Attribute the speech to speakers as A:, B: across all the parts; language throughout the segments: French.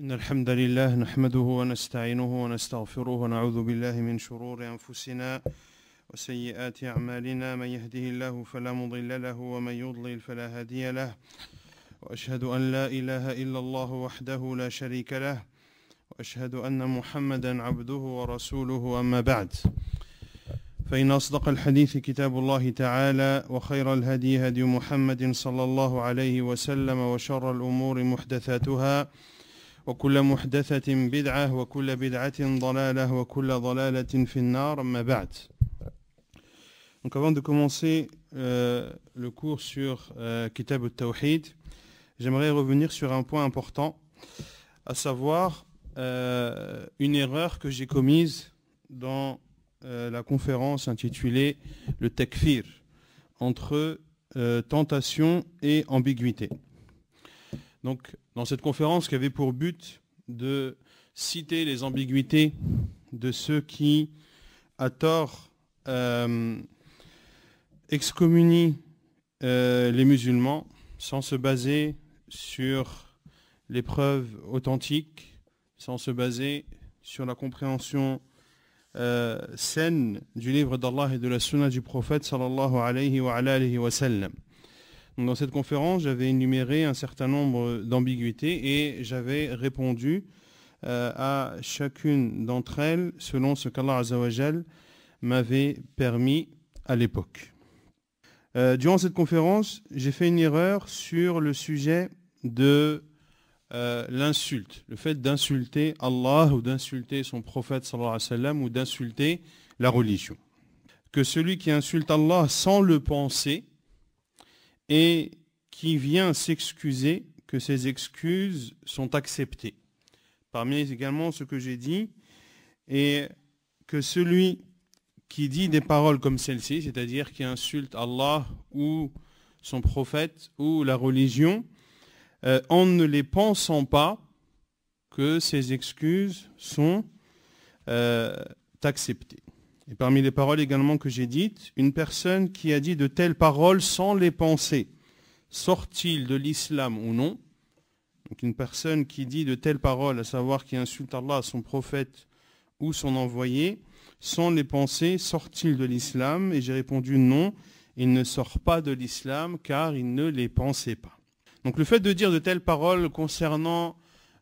A: إن الحمد لله نحمده ونستعينه ونستغفره ونعوذ بالله من شرور أنفسنا وسيئات أعمالنا من يهده الله فلا مضل له ومن يضلل فلا هادي له وأشهد أن لا إله إلا الله وحده لا شريك له وأشهد أن محمدا عبده ورسوله أما بعد فإن أصدق الحديث كتاب الله تعالى وخير الهدي هدي محمد صلى الله عليه وسلم وشر الأمور محدثاتها محدثاتها وكل Donc avant de commencer euh, le cours sur euh, Kitab al-Tawhid, j'aimerais revenir sur un point important, à savoir euh, une erreur que j'ai commise dans la conférence intitulée Le takfir entre tentation et ambiguïté. Donc dans cette conférence qui avait pour but de citer les ambiguïtés de ceux qui, à tort, euh, excommunient euh, les musulmans sans se baser sur les preuves authentiques, sans se baser sur la compréhension euh, saine du livre d'Allah et de la sunna du prophète sallallahu alayhi wa, alayhi wa sallam dans cette conférence, j'avais énuméré un certain nombre d'ambiguïtés et j'avais répondu euh, à chacune d'entre elles selon ce qu'Allah Azawajal m'avait permis à l'époque. Euh, durant cette conférence, j'ai fait une erreur sur le sujet de euh, l'insulte, le fait d'insulter Allah ou d'insulter son prophète sallallahu alayhi wa sallam ou d'insulter la religion. Que celui qui insulte Allah sans le penser, et qui vient s'excuser, que ses excuses sont acceptées. Parmi également ce que j'ai dit, et que celui qui dit des paroles comme celle-ci, c'est-à-dire qui insulte Allah ou son prophète ou la religion, euh, en ne les pensant pas que ses excuses sont euh, acceptées. Et parmi les paroles également que j'ai dites, une personne qui a dit de telles paroles sans les penser, sort-il de l'islam ou non Donc une personne qui dit de telles paroles, à savoir qui insulte Allah, son prophète ou son envoyé, sans les penser, sort-il de l'islam Et j'ai répondu non, il ne sort pas de l'islam car il ne les pensait pas. Donc le fait de dire de telles paroles concernant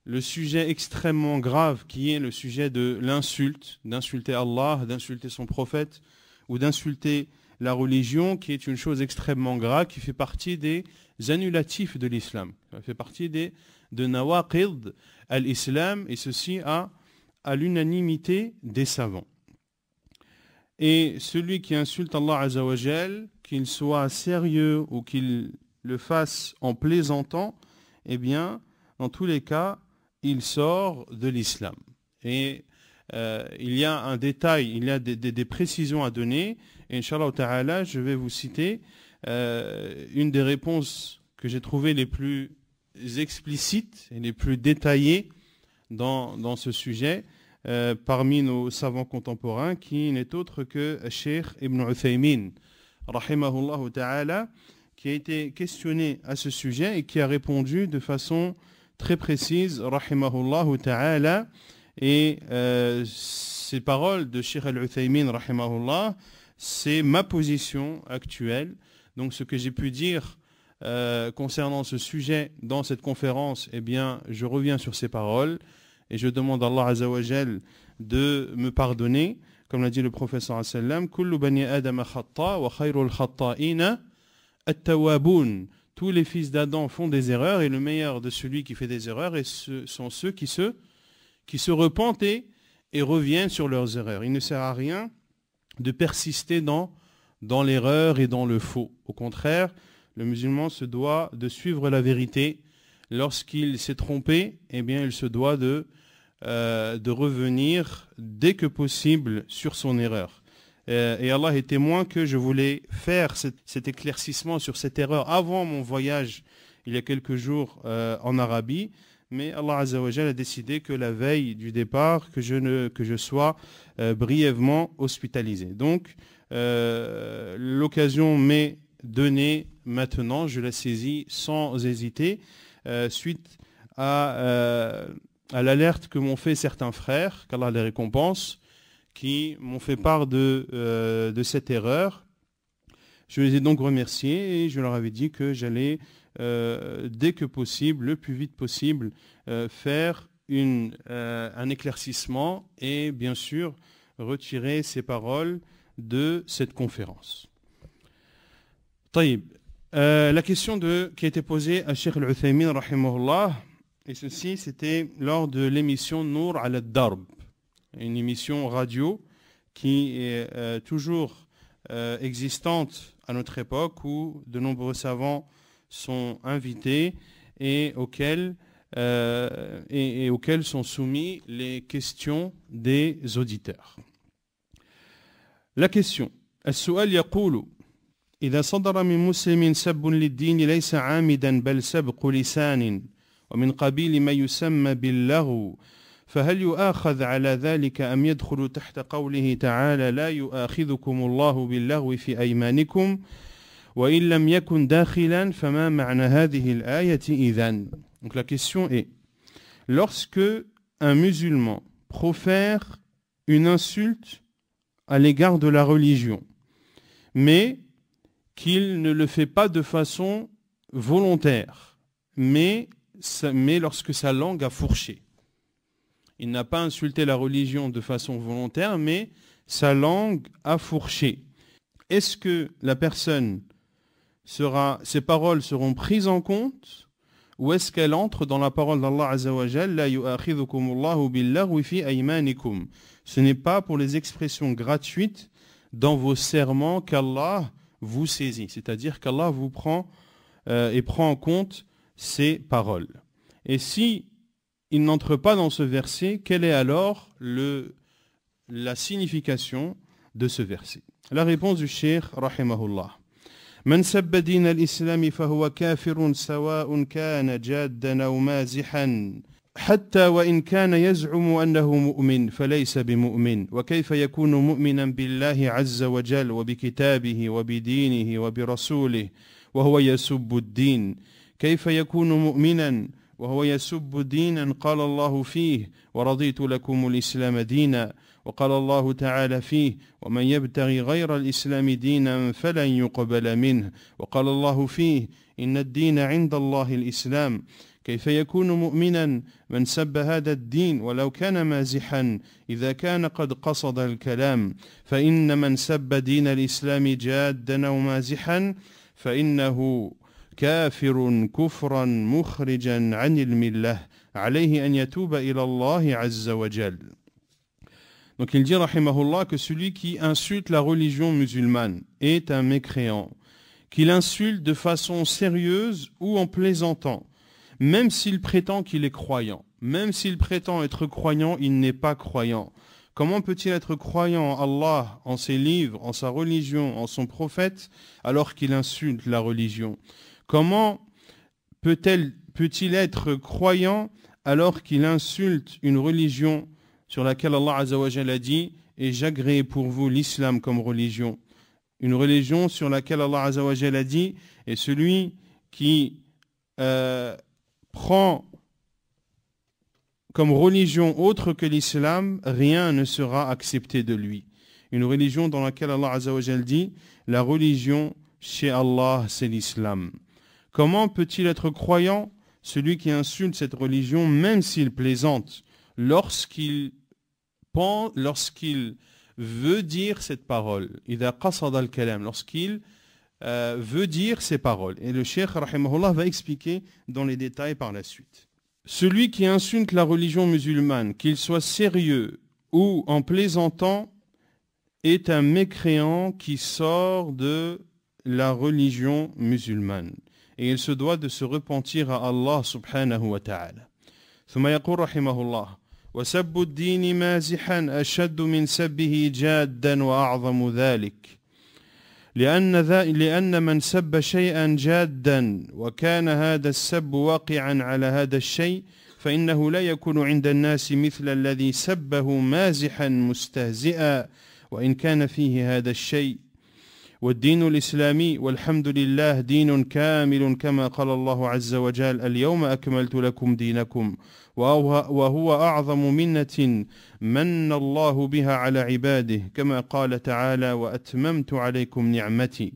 A: le sujet extrêmement grave qui est le sujet de l'insulte, d'insulter Allah, d'insulter son prophète ou d'insulter la religion, qui est une chose extrêmement grave, qui fait partie des annulatifs de l'islam. Ça fait partie des, de Nawaqid al-Islam, et ceci à, à l'unanimité des savants. Et celui qui insulte Allah Azzawajal, qu'il soit sérieux ou qu'il le fasse en plaisantant, eh bien, dans tous les cas, il sort de l'islam. Et euh, il y a un détail, il y a des, précisions à donner. Et Inch'Allah je vais vous citer euh, une des réponses que j'ai trouvées les plus explicites et les plus détaillées dans, ce sujet euh, parmi nos savants contemporains, qui n'est autre que Sheikh Ibn Uthaymin, qui a été questionné à ce sujet et qui a répondu de façon très précise, rahimahullah ta'ala, et euh, ces paroles de Sheikh al-Uthaymin, rahimahullah, c'est ma position actuelle. Donc ce que j'ai pu dire euh, concernant ce sujet dans cette conférence, eh bien, je reviens sur ces paroles et je demande à Allah Azzawajal de me pardonner. Comme l'a dit le professeur sallam, « Kullu bani tous les fils d'Adam font des erreurs et le meilleur de celui qui fait des erreurs et ce, sont ceux qui se, qui se repentent et, reviennent sur leurs erreurs. Il ne sert à rien de persister dans, dans l'erreur et dans le faux. Au contraire, le musulman se doit de suivre la vérité. Lorsqu'il s'est trompé, eh bien, il se doit de, euh, de revenir dès que possible sur son erreur. Euh, et Allah est témoin que je voulais faire cet, éclaircissement sur cette erreur avant mon voyage il y a quelques jours euh, en Arabie. Mais Allah a décidé que la veille du départ, que je, ne, que je sois euh, brièvement hospitalisé. Donc, l'occasion m'est donnée maintenant, je la saisis sans hésiter, suite à, à l'alerte que m'ont fait certains frères, qu'Allah les récompense, qui m'ont fait part euh, de, cette erreur. Je les ai donc remerciés et je leur avais dit que j'allais, euh, dès que possible, le plus vite possible, euh, faire un éclaircissement et bien sûr retirer ces paroles de cette conférence. Taïb. la question de, qui a été posée à Sheikh Al-Uthaymin, et ceci c'était lors de l'émission Nour al-Darb, une émission radio qui est euh, toujours euh, existante à notre époque où de nombreux savants sont invités et auxquels, euh, sont soumis les questions des auditeurs. La question. Donc la question est, lorsque un musulman profère une insulte à l'égard de la religion, mais qu'il ne le fait pas de façon volontaire, mais, mais lorsque sa langue a fourché, il n'a pas insulté la religion de façon volontaire, mais sa langue a fourché. Est-ce que la personne sera, ses paroles seront prises en compte ou est-ce qu'elle entre dans la parole d'Allah Azzawajal La Ce n'est pas pour les expressions gratuites dans vos serments qu'Allah vous saisit, c'est-à-dire qu'Allah vous prend euh, et prend en compte ses paroles. Et si il n'entre pas dans ce verset, quelle est alors le, la signification de ce verset La réponse du Cheikh, rahimahullah. من سب دين الإسلام فهو كافر سواء كان جادا أو مازحا حتى وإن كان يزعم أنه مؤمن فليس بمؤمن وكيف يكون مؤمنا بالله عز وجل وبكتابه وبدينه وبرسوله وهو يسب الدين كيف يكون مؤمنا وهو يسب دينا قال الله فيه ورضيت لكم الإسلام دينا وقال الله تعالى فيه ومن يبتغي غير الإسلام دينا فلن يقبل منه وقال الله فيه إن الدين عند الله الإسلام كيف يكون مؤمنا من سب هذا الدين ولو كان مازحا إذا كان قد قصد الكلام فإن من سب دين الإسلام جادا أو مازحا فإنه Donc il dit, rahimahullah, que celui qui insulte la religion musulmane est un mécréant, qu'il insulte de façon sérieuse ou en plaisantant, même s'il prétend qu'il est croyant. Même s'il prétend être croyant, il n'est pas croyant. Comment peut-il être croyant en Allah, en ses livres, en sa religion, en son prophète, alors qu'il insulte la religion Comment peut-il être croyant alors qu'il insulte une religion sur laquelle Allah azawajal a dit Et j'agrée pour vous l'islam comme religion Une religion sur laquelle Allah azawajal a dit Et celui qui euh, prend comme religion autre que l'islam, rien ne sera accepté de lui. Une religion dans laquelle Allah azawajal dit La religion chez Allah, c'est l'islam. Comment peut-il être croyant celui qui insulte cette religion, même s'il plaisante, lorsqu'il lorsqu'il veut dire cette parole, lorsqu'il euh, veut dire ces paroles. Et le cheikh, rahimahullah, va expliquer dans les détails par la suite. Celui qui insulte la religion musulmane, qu'il soit sérieux ou en plaisantant, est un mécréant qui sort de la religion musulmane. et il se doit de se repentir à Allah subhanahu wa ta'ala. ثم يقول رحمه الله وسب الدين مازحا أشد من سبه جادا وأعظم ذلك لأن, ذا لأن من سب شيئا جادا وكان هذا السب واقعا على هذا الشيء فإنه لا يكون عند الناس مثل الذي سبه مازحا مستهزئا وإن كان فيه هذا الشيء والدين الإسلامي والحمد لله دين كامل كما قال الله عز وجل اليوم أكملت لكم دينكم وهو أعظم منة من الله بها على عباده كما قال تعالى وأتممت عليكم نعمتي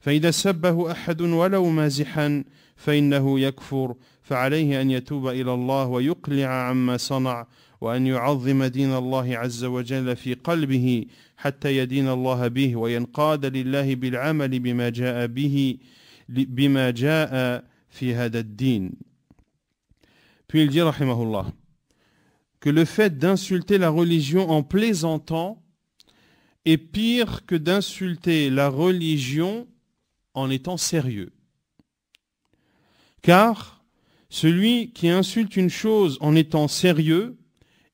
A: فإذا سبه أحد ولو مازحا فإنه يكفر فعليه أن يتوب إلى الله ويقلع عما صنع Puis il dit rahimahullah que le fait d'insulter la religion en plaisantant est pire que d'insulter la religion en étant sérieux. Car celui qui insulte une chose en étant sérieux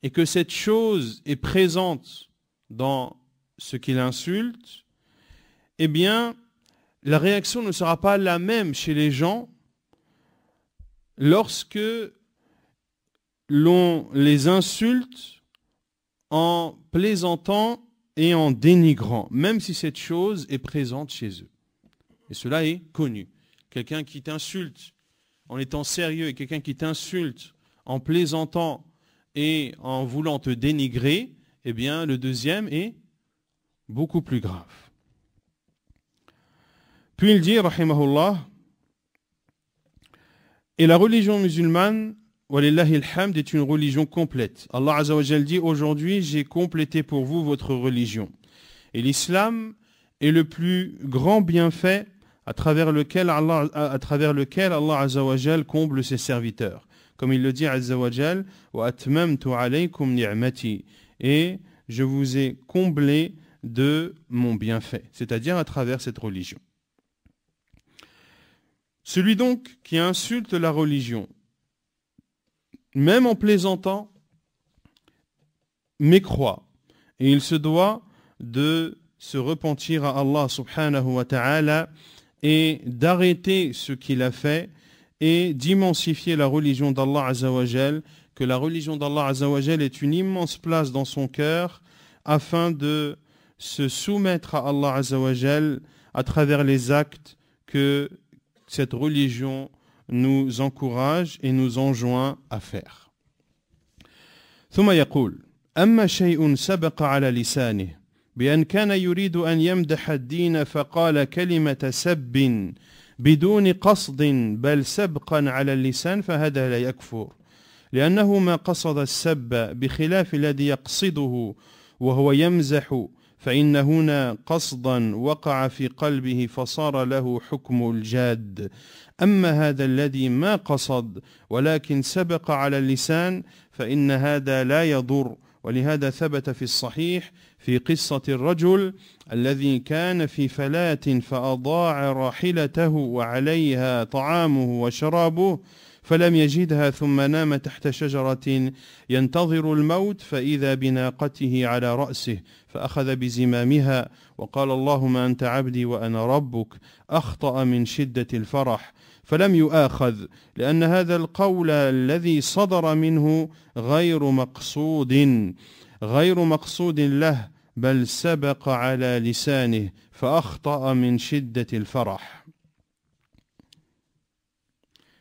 A: et que cette chose est présente dans ce qu'il insulte, eh bien, la réaction ne sera pas la même chez les gens lorsque l'on les insulte en plaisantant et en dénigrant, même si cette chose est présente chez eux. Et cela est connu. Quelqu'un qui t'insulte en étant sérieux et quelqu'un qui t'insulte en plaisantant et en voulant te dénigrer, eh bien, le deuxième est beaucoup plus grave. Puis il dit, rahimahullah, et la religion musulmane, il alhamd, est une religion complète. Allah Azzawajal dit, aujourd'hui, j'ai complété pour vous votre religion. Et l'islam est le plus grand bienfait à travers lequel Allah, à travers lequel Allah comble ses serviteurs comme il le dit Azzawajal, et je vous ai comblé de mon bienfait, c'est-à-dire à travers cette religion. Celui donc qui insulte la religion, même en plaisantant, mécroit, et il se doit de se repentir à Allah subhanahu wa ta'ala et d'arrêter ce qu'il a fait et d'immensifier la religion d'Allah azawajel que la religion d'Allah azawajel est une immense place dans son cœur afin de se soumettre à Allah azawajel à travers les actes que cette religion nous encourage et nous enjoint à faire. ثم يقول أما شيء سبق على لسانه بأن كان يريد أن يمدح الدين فقال كلمة سب بدون قصد بل سبقا على اللسان فهذا لا يكفر لأنه ما قصد السب بخلاف الذي يقصده وهو يمزح فإن هنا قصدا وقع في قلبه فصار له حكم الجاد أما هذا الذي ما قصد ولكن سبق على اللسان فإن هذا لا يضر ولهذا ثبت في الصحيح في قصة الرجل الذي كان في فلاة فأضاع راحلته وعليها طعامه وشرابه فلم يجدها ثم نام تحت شجرة ينتظر الموت فإذا بناقته على رأسه فأخذ بزمامها وقال اللهم أنت عبدي وأنا ربك أخطأ من شدة الفرح فلم يؤاخذ لأن هذا القول الذي صدر منه غير مقصود غير مقصود له بل سبق على لسانه فأخطأ من شدة الفرح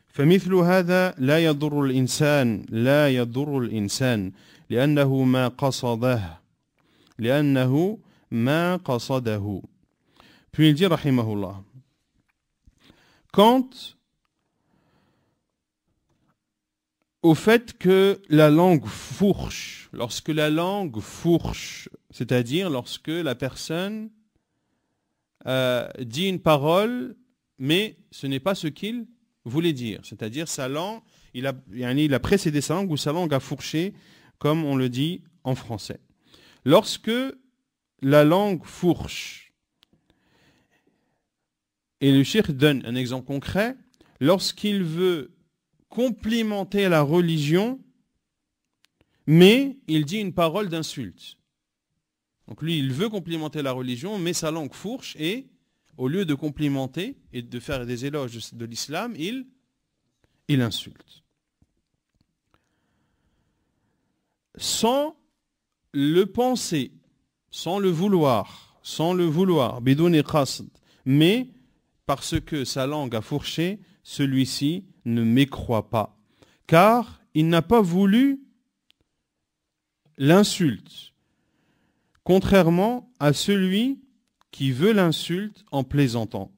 A: فمثل هذا لا يضر الإنسان لا يضر الإنسان لأنه ما قصده لأنه ما قصده Puis رحمه الله rahimahullah Quant au fait que la langue fourche, lorsque la langue fourche C'est-à-dire lorsque la personne euh, dit une parole, mais ce n'est pas ce qu'il voulait dire. C'est-à-dire sa langue, il a, a précédé sa langue ou sa langue a fourché, comme on le dit en français. Lorsque la langue fourche, et le shir donne un exemple concret, lorsqu'il veut complimenter la religion, mais il dit une parole d'insulte. Donc lui, il veut complimenter la religion, mais sa langue fourche et au lieu de complimenter et de faire des éloges de l'islam, il, il insulte. Sans le penser, sans le vouloir, sans le vouloir, mais parce que sa langue a fourché, celui-ci ne m'écroit pas, car il n'a pas voulu l'insulte, contrairement à celui qui veut l'insulte en plaisantant,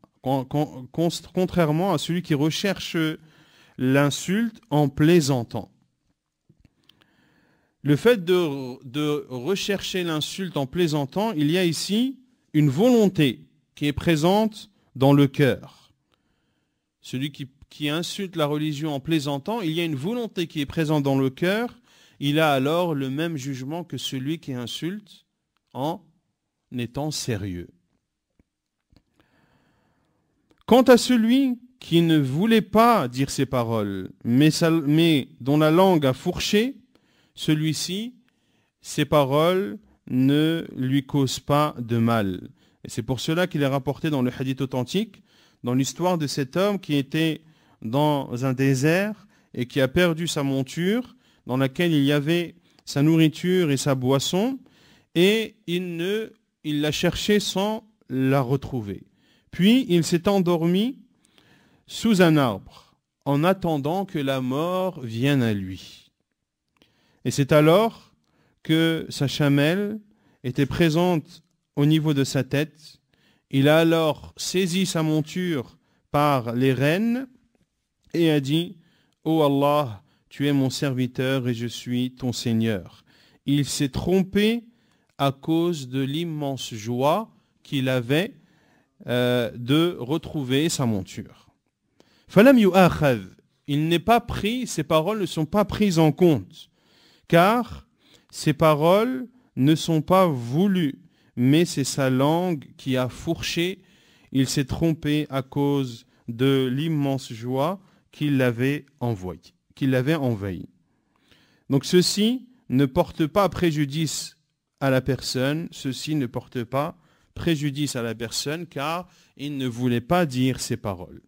A: contrairement à celui qui recherche l'insulte en plaisantant. Le fait de, rechercher l'insulte en plaisantant, il y a ici une volonté qui est présente dans le cœur. Celui qui, qui insulte la religion en plaisantant, il y a une volonté qui est présente dans le cœur, il a alors le même jugement que celui qui insulte en étant sérieux. Quant à celui qui ne voulait pas dire ses paroles, mais, dont la langue a fourché, celui-ci, ses paroles ne lui causent pas de mal. Et c'est pour cela qu'il est rapporté dans le hadith authentique, dans l'histoire de cet homme qui était dans un désert et qui a perdu sa monture, dans laquelle il y avait sa nourriture et sa boisson, et il ne, il l'a cherchée sans la retrouver. Puis il s'est endormi sous un arbre en attendant que la mort vienne à lui. Et c'est alors que sa chamelle était présente au niveau de sa tête. Il a alors saisi sa monture par les rênes et a dit, Ô oh Allah, tu es mon serviteur et je suis ton Seigneur. Il s'est trompé à cause de l'immense joie qu'il avait euh, de retrouver sa monture. il n'est pas pris, ses paroles ne sont pas prises en compte, car ses paroles ne sont pas voulues, mais c'est sa langue qui a fourché, il s'est trompé à cause de l'immense joie qu'il avait envoyée. qu'il envahi. Donc ceci ne porte pas préjudice à la personne, ceci ne porte pas préjudice à la personne car il ne voulait pas dire ces paroles.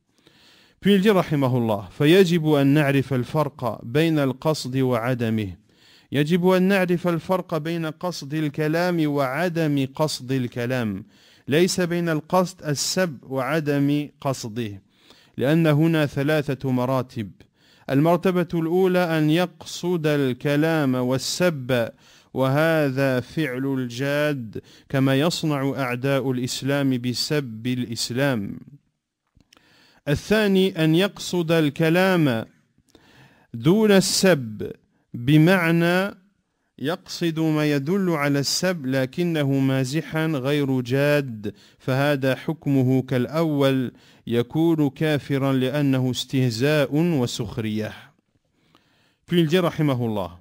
A: Puis il dit rahimahullah فيجب أن نعرف الفرق بين القصد وعدمه يجب أن نعرف الفرق بين قصد الكلام وعدم قصد الكلام ليس بين القصد السب وعدم قصده لأن هنا ثلاثة مراتب المرتبة الأولى أن يقصد الكلام والسب وهذا فعل الجاد كما يصنع أعداء الإسلام بسب الإسلام الثاني أن يقصد الكلام دون السب بمعنى يقصد ما يدل على السب لكنه مازحا غير جاد فهذا حكمه كالأول يكون كافرا لأنه استهزاء وسخرية Puis il dit, rahimahullah,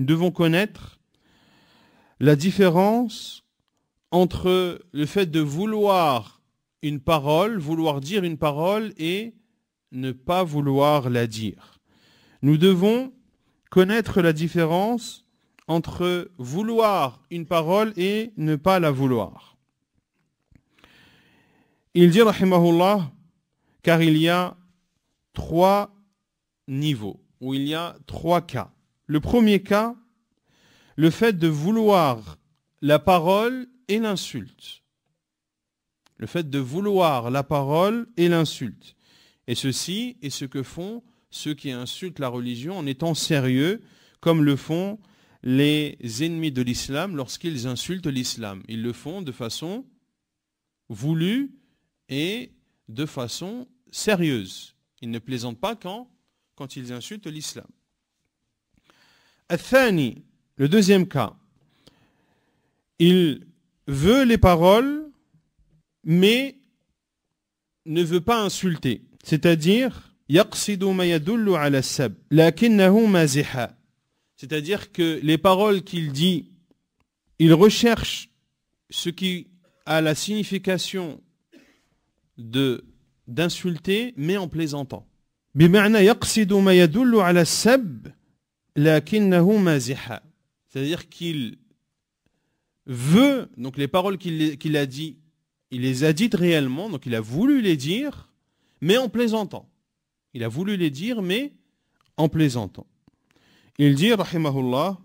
A: Nous devons connaître la différence entre le fait de vouloir une parole, vouloir dire une parole et ne pas vouloir la dire. Nous devons connaître la différence entre vouloir une parole et ne pas la vouloir. Il dit, rahimahullah, car il y a trois niveaux, ou il y a trois cas. Le premier cas, le fait de vouloir la parole et l'insulte. Le fait de vouloir la parole et l'insulte. Et ceci est ce que font ceux qui insultent la religion en étant sérieux, comme le font les ennemis de l'islam lorsqu'ils insultent l'islam. Ils le font de façon voulue et de façon sérieuse. Ils ne plaisantent pas quand, quand ils insultent l'islam le deuxième cas, il veut les paroles, mais ne veut pas insulter. C'est-à-dire, c'est-à-dire que les paroles qu'il dit, il recherche ce qui a la signification de d'insulter, mais en plaisantant. C'est-à-dire qu'il veut, donc les paroles qu'il a dites, il les a dites réellement, donc il a voulu les dire, mais en plaisantant. Il a voulu les dire, mais en plaisantant. Il dit, rahimahullah,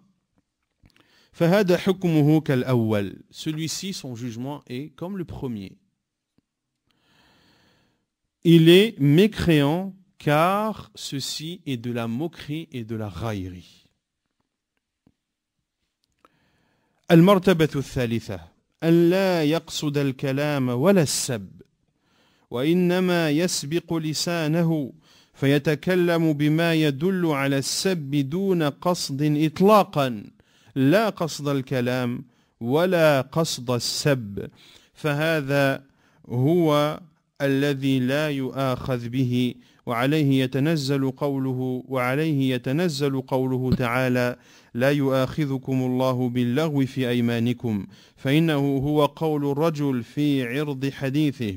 A: celui-ci, son jugement est comme le premier. Il est mécréant car ceci est de la moquerie et de la raillerie. المرتبة الثالثة لا يقصد الكلام ولا السب وإنما يسبق لسانه فيتكلم بما يدل على السب دون قصد إطلاقا لا قصد الكلام ولا قصد السب فهذا هو الذي لا يؤاخذ به وعليه يتنزل قوله وعليه يتنزل قوله تعالى لا يؤاخذكم الله باللغو في أيمانكم فإنه هو قول الرجل في عرض حديثه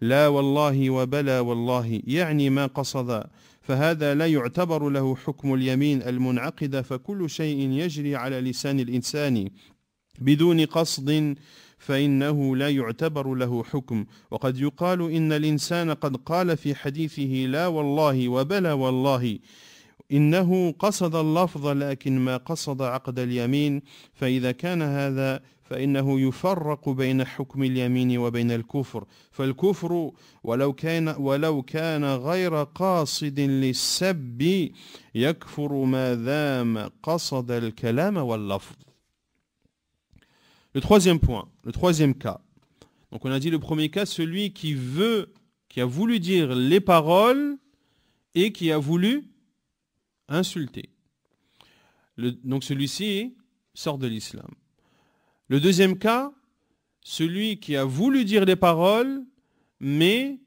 A: لا والله وبلا والله يعني ما قصد فهذا لا يعتبر له حكم اليمين المنعقدة فكل شيء يجري على لسان الإنسان بدون قصد فإنه لا يعتبر له حكم وقد يقال إن الإنسان قد قال في حديثه لا والله وبلى والله إنه قصد اللفظ لكن ما قصد عقد اليمين فإذا كان هذا فإنه يفرق بين حكم اليمين وبين الكفر فالكفر ولو كان ولو كان غير قاصد للسب يكفر ما دام قصد الكلام واللفظ Le troisième point, le troisième cas. Donc on a dit le premier cas, celui qui veut, qui a voulu dire les paroles et qui a voulu insulter. donc celui-ci sort de l'islam. Le deuxième cas, celui qui a voulu dire les paroles, mais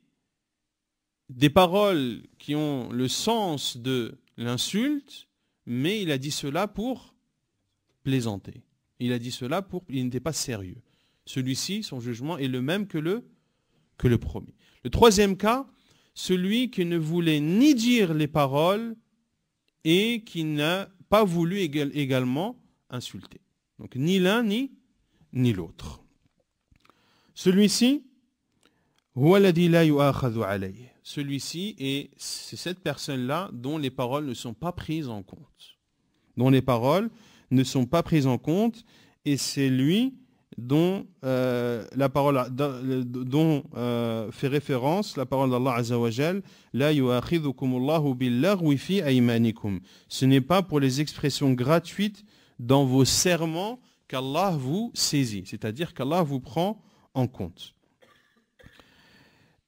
A: des paroles qui ont le sens de l'insulte, mais il a dit cela pour plaisanter. Il a dit cela pour il n'était pas sérieux. Celui-ci, son jugement est le même que le, que le premier. Le troisième cas, celui qui ne voulait ni dire les paroles et qui n'a pas voulu également insulter. Donc ni l'un ni, ni l'autre. Celui-ci, celui-ci et c'est cette personne-là dont les paroles ne sont pas prises en compte. Dont les paroles ne sont pas prises en compte, et c'est lui dont euh, la parole euh, dont euh, fait référence la parole d'Allah Azawajal la yu'akhidhukum ce n'est pas pour les expressions gratuites dans vos serments qu'Allah vous saisit c'est-à-dire qu'Allah vous prend en compte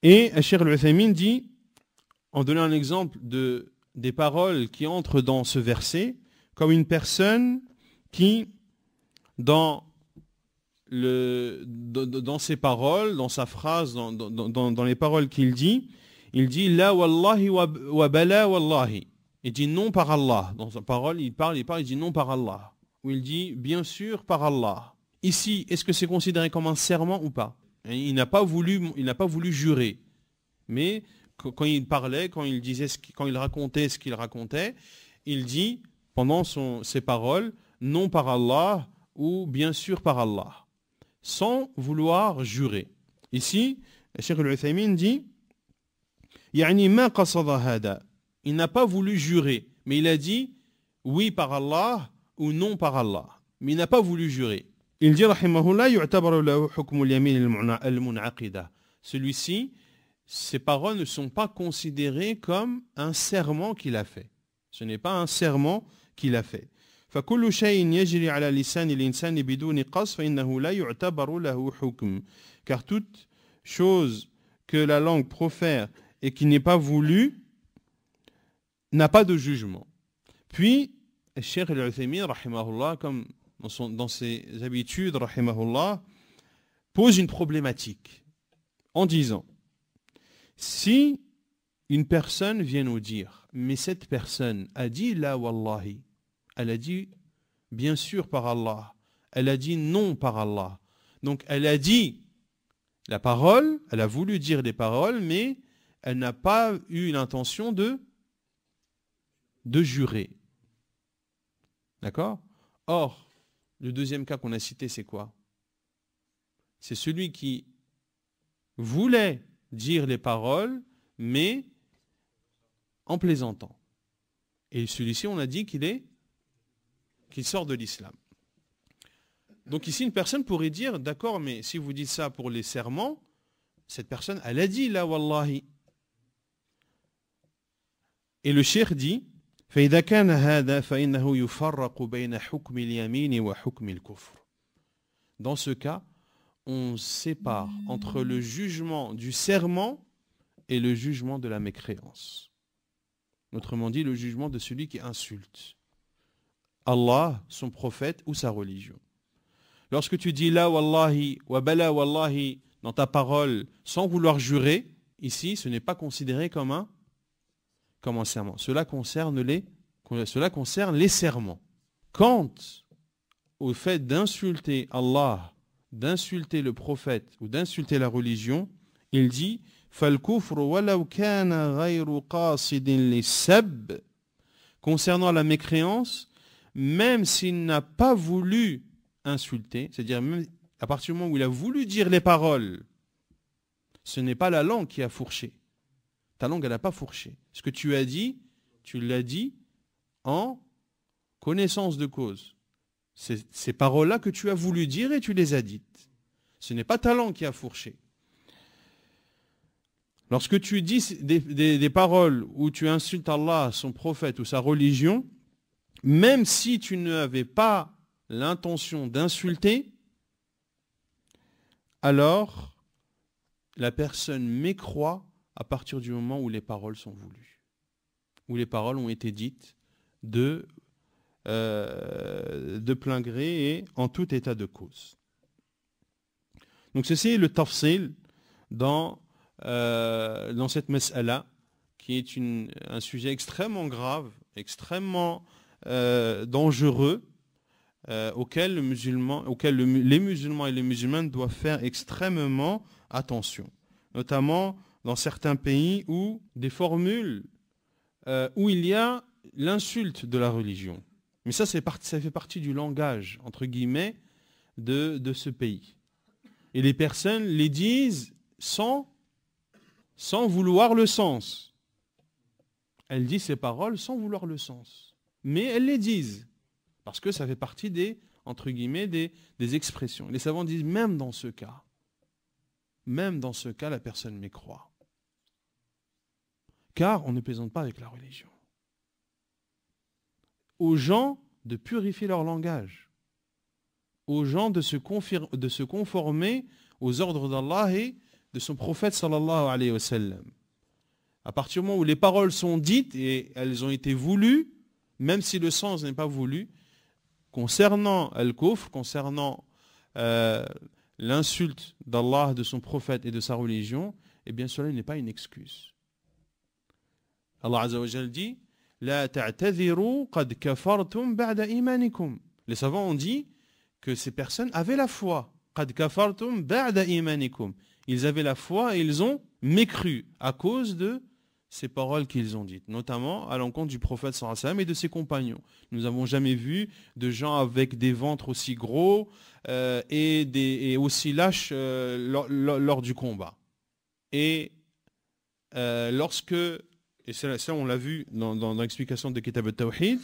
A: et Cheikh Al-Uthaymin dit en donnant un exemple de des paroles qui entrent dans ce verset comme une personne qui, dans, ses paroles, dans sa phrase, dans, les paroles qu'il dit, il dit La wallahi wa bala wallahi. Il dit non par Allah. Dans sa parole, il parle, il parle, il dit non par Allah. Ou il dit bien sûr par Allah. Ici, est-ce que c'est considéré comme un serment ou pas Il n'a pas voulu, pas voulu jurer. Mais quand il parlait, quand il disait, quand il racontait ce qu'il racontait, il dit pendant ses paroles, non par Allah ou bien sûr par Allah, sans vouloir jurer. Ici, Cheikh Al-Uthaymin dit Il n'a pas voulu jurer, mais il a dit oui par Allah ou non par Allah, mais il n'a pas voulu jurer. Il dit Celui-ci, ses paroles ne sont pas considérées comme un serment qu'il a fait. Ce n'est pas un serment qu'il a fait car toute chose que la langue profère et qui n'est pas voulue n'a pas de jugement puis comme dans, dans ses habitudes pose une problématique en disant si une personne vient nous dire mais cette personne a dit la wallahi elle a dit bien sûr par Allah. Elle a dit non par Allah. Donc elle a dit la parole, elle a voulu dire des paroles, mais elle n'a pas eu l'intention de, de jurer. D'accord Or, le deuxième cas qu'on a cité, c'est quoi C'est celui qui voulait dire les paroles, mais en plaisantant. Et celui-ci, on a dit qu'il est qui sort de l'islam. Donc ici, une personne pourrait dire, d'accord, mais si vous dites ça pour les serments, cette personne, elle a dit la wallahi. Et le cheikh dit, Dans ce cas, on sépare entre le jugement du serment et le jugement de la mécréance. Autrement dit, le jugement de celui qui insulte. Allah, son prophète ou sa religion. Lorsque tu dis la wallahi wa bala wallahi dans ta parole sans vouloir jurer, ici ce n'est pas considéré comme un, comme serment. Cela concerne les, cela concerne les serments. Quant au fait d'insulter Allah, d'insulter le prophète ou d'insulter la religion, il dit Concernant la mécréance, même s'il n'a pas voulu insulter, c'est-à-dire à partir du moment où il a voulu dire les paroles, ce n'est pas la langue qui a fourché. Ta langue, elle n'a pas fourché. Ce que tu as dit, tu l'as dit en connaissance de cause. Ces paroles-là que tu as voulu dire et tu les as dites. Ce n'est pas ta langue qui a fourché. Lorsque tu dis des, des paroles où tu insultes Allah, son prophète ou sa religion, même si tu n'avais pas l'intention d'insulter, alors la personne mécroit à partir du moment où les paroles sont voulues, où les paroles ont été dites de, euh, plein gré et en tout état de cause. Donc ceci est le tafsil dans, euh, dans cette messala, qui est un sujet extrêmement grave, extrêmement euh, dangereux euh, auxquels, le musulman, les musulmans et les musulmanes doivent faire extrêmement attention, notamment dans certains pays où des formules euh, où il y a l'insulte de la religion. Mais ça, c'est ça fait partie du langage, entre guillemets, de, de ce pays. Et les personnes les disent sans, sans vouloir le sens. Elles disent ces paroles sans vouloir le sens mais elles les disent, parce que ça fait partie des, entre guillemets, des, expressions. Les savants disent, même dans ce cas, même dans ce cas, la personne croit. Car on ne plaisante pas avec la religion. Aux gens de purifier leur langage, aux gens de se, de se conformer aux ordres d'Allah et de son prophète sallallahu alayhi wa sallam. À partir du moment où les paroles sont dites et elles ont été voulues, même si le sens n'est pas voulu, concernant Al-Kufr, concernant euh, l'insulte d'Allah, de son prophète et de sa religion, eh bien cela n'est pas une excuse. Allah dit La qad ba'da Les savants ont dit que ces personnes avaient la foi. Ils avaient la foi et ils ont mécru à cause de ces paroles qu'ils ont dites, notamment à l'encontre du prophète sallallahu et de ses compagnons. Nous n'avons jamais vu de gens avec des ventres aussi gros euh, et, aussi lâches euh, lors, du combat. Et euh, lorsque, et ça, on l'a vu dans, l'explication de Kitab al-Tawhid,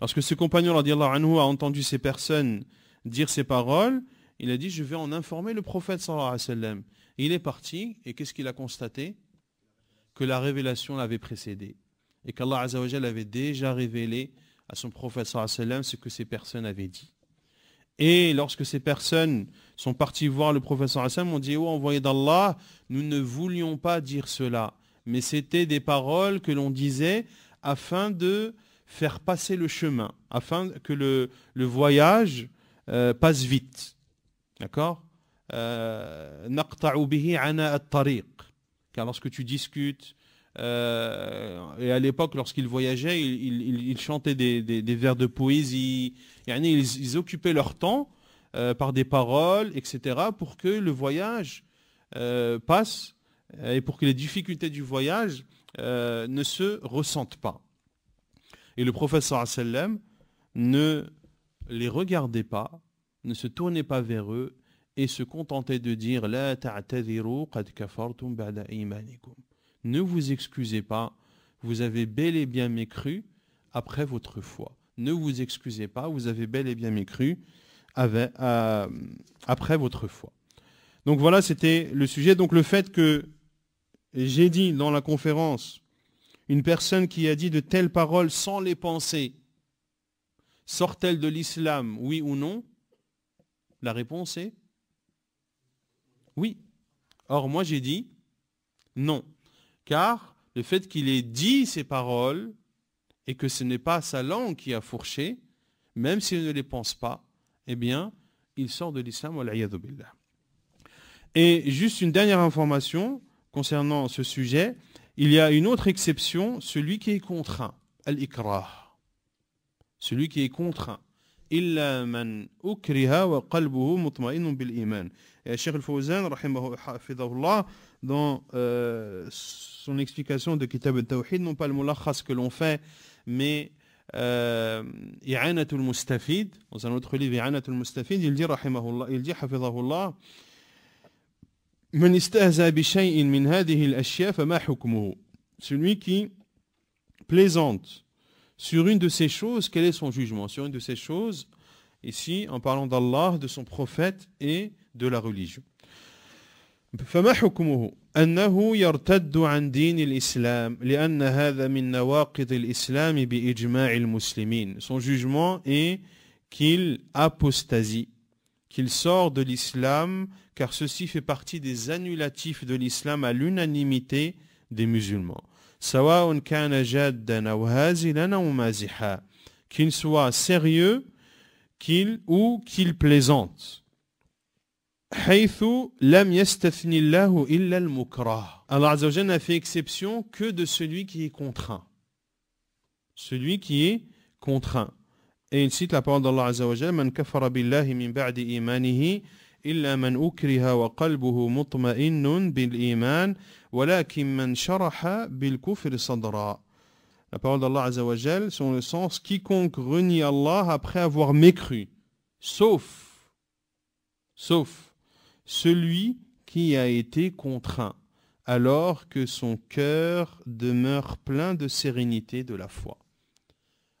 A: lorsque ce compagnon anhu, a entendu ces personnes dire ces paroles, il a dit, je vais en informer le prophète sallallahu Il est parti, et qu'est-ce qu'il a constaté la révélation l'avait précédé et qu'Allah Azzawajal avait déjà révélé à son professeur sallam ce que ces personnes avaient dit. Et lorsque ces personnes sont parties voir le professeur sallam, on dit oh, « envoyé d'Allah, nous ne voulions pas dire cela, mais c'était des paroles que l'on disait afin de faire passer le chemin, afin que le, voyage euh, passe vite. » D'accord euh, car lorsque tu discutes, euh, et à l'époque, lorsqu'ils voyageaient, ils, chantaient des, vers de poésie. Ils, ils occupaient leur temps euh, par des paroles, etc., pour que le voyage euh, passe et pour que les difficultés du voyage ne se ressentent pas. Et le professeur sallam ne les regardait pas, ne se tournait pas vers eux, et se contentait de dire La kafartum ba'da imanikum. Ne vous excusez pas, vous avez bel et bien mécru après votre foi. Ne vous excusez pas, vous avez bel et bien mécru euh, après votre foi. Donc voilà, c'était le sujet. Donc le fait que j'ai dit dans la conférence, une personne qui a dit de telles paroles sans les penser, sort-elle de l'islam, oui ou non La réponse est oui. Or, moi, j'ai dit non. Car le fait qu'il ait dit ces paroles et que ce n'est pas sa langue qui a fourché, même s'il ne les pense pas, eh bien, il sort de l'islam, Et juste une dernière information concernant ce sujet, il y a une autre exception, celui qui est contraint, al-ikrah. Celui qui est contraint. إلا من أكره وقلبه مطمئن بالإيمان Cheikh Al-Fawzan, الله, dans euh, son explication de Kitab al-Tawhid, non pas le molakhas que l'on fait, mais euh, I'anatul Mustafid, dans un autre livre, I'anatul Mustafid, il dit, rahimahullah, il dit, hafidahullah, من استهزأ بشيء من هذه الأشياء فما حكمه celui qui plaisante Sur une de ces choses, quel est son jugement Sur une de ces choses, ici, en parlant d'Allah, de son prophète et de la religion. son jugement est qu'il apostasie qu'il sort de l'islam car ceci fait partie des annulatifs de l'islam à l'unanimité des musulmans سواء كان جادا أو هازلا أو مازحا qu'il soit sérieux qu'il ou qu'il plaisante حيث لم يستثني الله إلا المكره Allah Azza n'a fait exception que de celui qui est contraint celui qui est contraint et il cite la parole d'Allah Azza wa Jalla man kafara billahi min ba'di imanihi la parole d'Allah Azzawajal sont le sens quiconque renie Allah après avoir mécru, sauf, sauf celui qui a été contraint, alors que son cœur demeure plein de sérénité de la foi,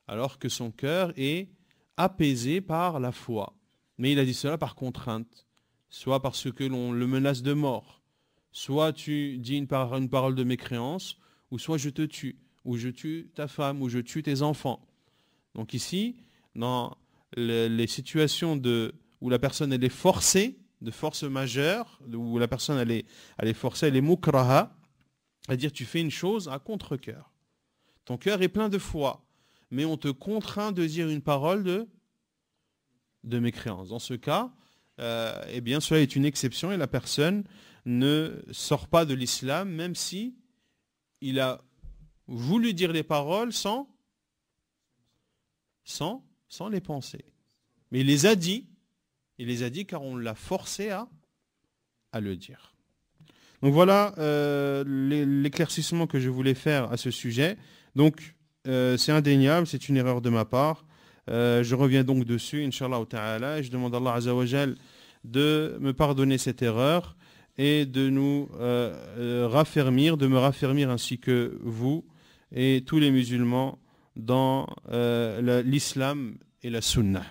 A: alors que son cœur est apaisé par la foi. Mais il a dit cela par contrainte soit parce que l'on le menace de mort, soit tu dis une, parole de mécréance, ou soit je te tue, ou je tue ta femme, ou je tue tes enfants. Donc ici, dans les situations de, où la personne elle est forcée, de force majeure, où la personne est, elle est forcée, elle est mukraha, c'est-à-dire tu fais une chose à contre-coeur. Ton cœur est plein de foi, mais on te contraint de dire une parole de, de mécréance. Dans ce cas, euh, eh bien cela est une exception et la personne ne sort pas de l'islam même si il a voulu dire les paroles sans, sans, sans les penser. Mais il les a dit, il les a dit car on l'a forcé à, à le dire. Donc voilà euh, l'éclaircissement que je voulais faire à ce sujet. Donc euh, c'est indéniable, c'est une erreur de ma part. je reviens donc dessus, Inch'Allah ta'ala, et je demande à Allah Azawajal de me pardonner cette erreur et de nous euh, euh, raffermir, de me raffermir ainsi que vous et tous les musulmans dans euh, l'islam et la sunna.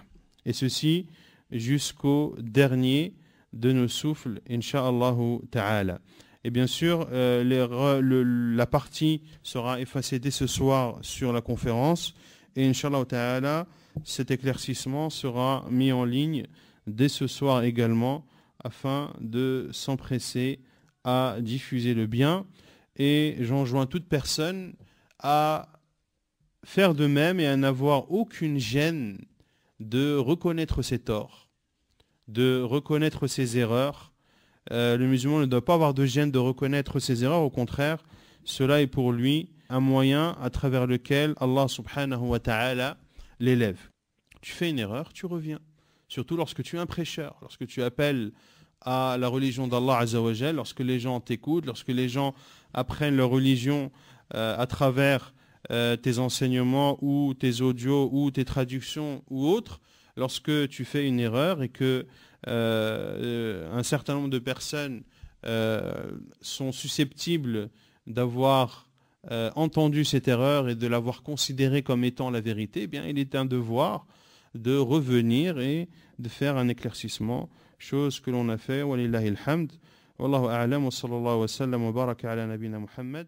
A: Et ceci jusqu'au dernier de nos souffles, Inch'Allah ta'ala. Et bien sûr, la partie sera effacée dès ce soir sur la conférence. Et Inch'Allah ta'ala, cet éclaircissement sera mis en ligne dès ce soir également, afin de s'empresser à diffuser le bien. Et j'enjoins toute personne à faire de même et à n'avoir aucune gêne de reconnaître ses torts, de reconnaître ses erreurs. Euh, le musulman ne doit pas avoir de gêne de reconnaître ses erreurs, au contraire, cela est pour lui un moyen à travers lequel Allah subhanahu wa ta'ala l'élève. Tu fais une erreur, tu reviens. Surtout lorsque tu es un prêcheur, lorsque tu appelles à la religion d'Allah Azzawajal, lorsque les gens t'écoutent, lorsque les gens apprennent leur religion euh, à travers euh, tes enseignements ou tes audios ou tes traductions ou autres, lorsque tu fais une erreur et que euh, un certain nombre de personnes sont susceptibles d'avoir entendu cette erreur et de l'avoir considérée comme étant la vérité, eh bien il est un devoir de revenir et de faire un éclaircissement, chose que l'on a fait. Wallahu a'lam wa sallallahu wa sallam wa baraka ala nabina Muhammad.